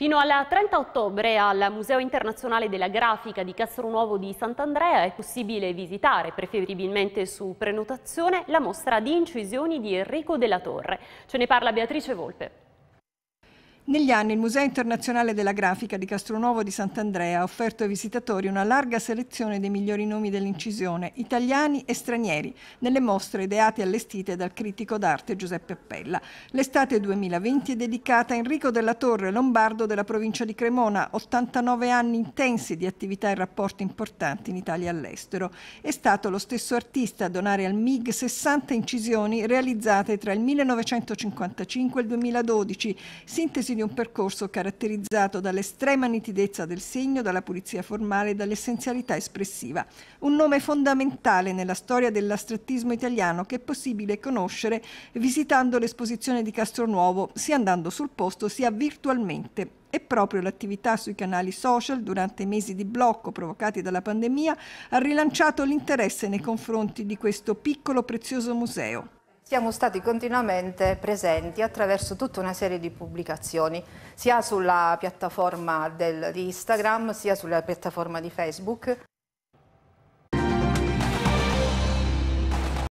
Fino al 30 ottobre al Museo Internazionale della Grafica di Castronuovo di Sant'Andrea è possibile visitare, preferibilmente su prenotazione, la mostra di incisioni di Enrico della Torre. Ce ne parla Beatrice Volpe. Negli anni il Museo internazionale della grafica di Castronuovo di Sant'Andrea ha offerto ai visitatori una larga selezione dei migliori nomi dell'incisione, italiani e stranieri, nelle mostre ideate e allestite dal critico d'arte Giuseppe Appella. L'estate 2020 è dedicata a Enrico della Torre, lombardo della provincia di Cremona, 89 anni intensi di attività e rapporti importanti in Italia e all'estero. È stato lo stesso artista a donare al MIG 60 incisioni realizzate tra il 1955 e il 2012, sintesi di un percorso caratterizzato dall'estrema nitidezza del segno, dalla pulizia formale e dall'essenzialità espressiva. Un nome fondamentale nella storia dell'astrattismo italiano che è possibile conoscere visitando l'esposizione di Castronuovo, sia andando sul posto sia virtualmente e proprio l'attività sui canali social durante i mesi di blocco provocati dalla pandemia ha rilanciato l'interesse nei confronti di questo piccolo prezioso museo siamo stati continuamente presenti attraverso tutta una serie di pubblicazioni, sia sulla piattaforma del, di Instagram, sia sulla piattaforma di Facebook.